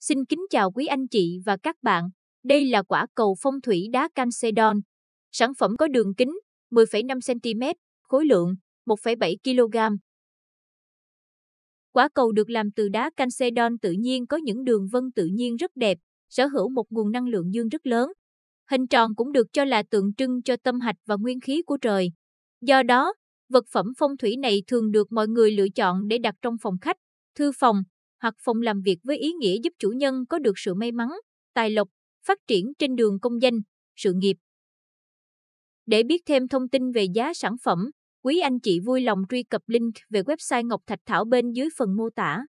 Xin kính chào quý anh chị và các bạn. Đây là quả cầu phong thủy đá Calcedon. Sản phẩm có đường kính 10,5 cm, khối lượng 1,7 kg. Quả cầu được làm từ đá Calcedon tự nhiên có những đường vân tự nhiên rất đẹp, sở hữu một nguồn năng lượng dương rất lớn. Hình tròn cũng được cho là tượng trưng cho tâm hạch và nguyên khí của trời. Do đó, vật phẩm phong thủy này thường được mọi người lựa chọn để đặt trong phòng khách, thư phòng, hoặc phòng làm việc với ý nghĩa giúp chủ nhân có được sự may mắn, tài lộc, phát triển trên đường công danh, sự nghiệp. Để biết thêm thông tin về giá sản phẩm, quý anh chị vui lòng truy cập link về website Ngọc Thạch Thảo bên dưới phần mô tả.